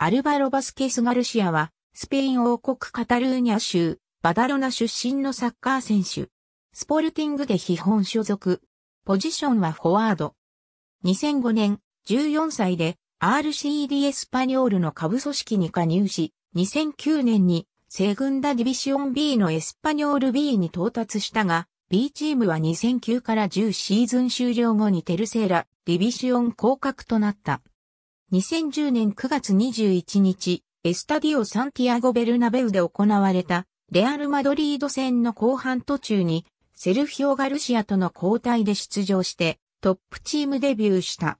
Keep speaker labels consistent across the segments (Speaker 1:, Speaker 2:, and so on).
Speaker 1: アルバロ・バスケス・ガルシアは、スペイン王国カタルーニャ州、バダロナ出身のサッカー選手。スポルティングで基本所属。ポジションはフォワード。2005年、14歳で RCD エスパニョールの下部組織に加入し、2009年にセグンダディビシオン B のエスパニョール B に到達したが、B チームは2009から10シーズン終了後にテルセーラ、ディビシオン降格となった。2010年9月21日、エスタディオ・サンティアゴ・ベルナベウで行われた、レアル・マドリード戦の後半途中に、セルフィオ・ガルシアとの交代で出場して、トップチームデビューした。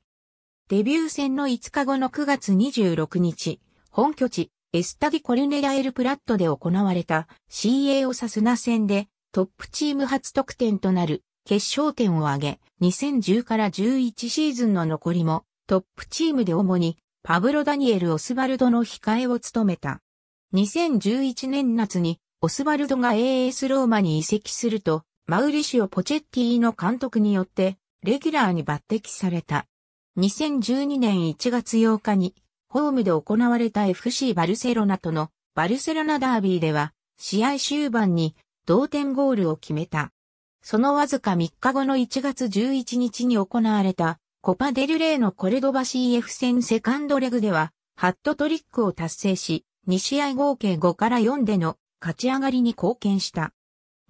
Speaker 1: デビュー戦の5日後の9月26日、本拠地、エスタディ・コルネラ・エル・プラットで行われた CA オサスナ戦で、トップチーム初得点となる決勝点を挙げ、2010から11シーズンの残りもトップチームで主にパブロ・ダニエル・オスバルドの控えを務めた。2011年夏にオスバルドが AS ローマに移籍すると、マウリシオ・ポチェッティの監督によってレギュラーに抜擢された。2012年1月8日にホームで行われた FC バルセロナとのバルセロナダービーでは試合終盤に同点ゴールを決めた。そのわずか3日後の1月11日に行われたコパデルレーのコルドバ CF 戦セカンドレグでは、ハットトリックを達成し、2試合合計5から4での勝ち上がりに貢献した。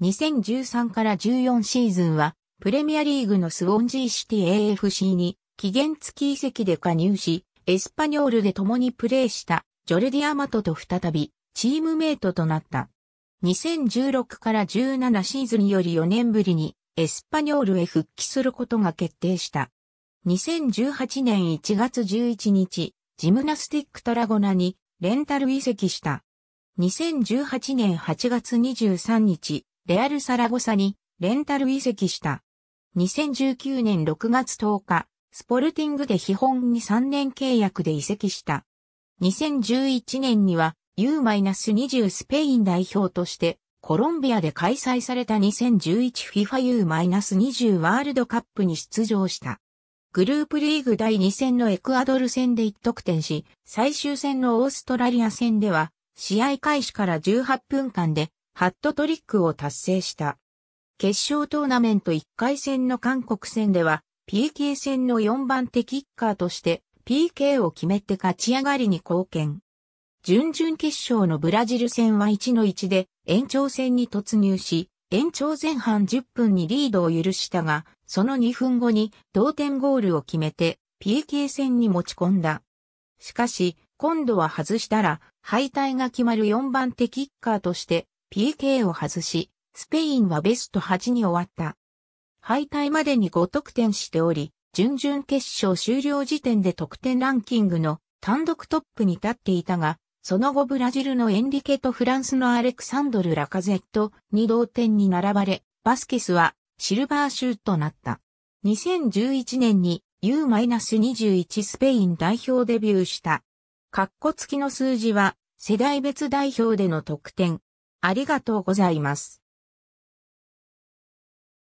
Speaker 1: 2013から14シーズンは、プレミアリーグのスウォンジーシティ AFC に期限付き移籍で加入し、エスパニョールで共にプレーしたジョルディ・アマトと再びチームメイトとなった。2016から17シーズンより4年ぶりにエスパニョールへ復帰することが決定した。2018年1月11日、ジムナスティックトラゴナにレンタル移籍した。2018年8月23日、レアルサラゴサにレンタル移籍した。2019年6月10日、スポルティングで基本に3年契約で移籍した。2011年には U-20 スペイン代表としてコロンビアで開催された 2011FIFA U-20 ワールドカップに出場した。グループリーグ第2戦のエクアドル戦で1得点し、最終戦のオーストラリア戦では、試合開始から18分間で、ハットトリックを達成した。決勝トーナメント1回戦の韓国戦では、PK 戦の4番手キッカーとして、PK を決めて勝ち上がりに貢献。準々決勝のブラジル戦は1の1で延長戦に突入し、延長前半10分にリードを許したが、その2分後に同点ゴールを決めて PK 戦に持ち込んだ。しかし、今度は外したら敗退が決まる4番手キッカーとして PK を外し、スペインはベスト8に終わった。敗退までに5得点しており、準々決勝終了時点で得点ランキングの単独トップに立っていたが、その後ブラジルのエンリケとフランスのアレクサンドル・ラカゼットに同点に並ばれ、バスケスはシルバーシューとなった。2011年に U-21 スペイン代表デビューした。カッコ付きの数字は世代別代表での得点。ありがとうございます。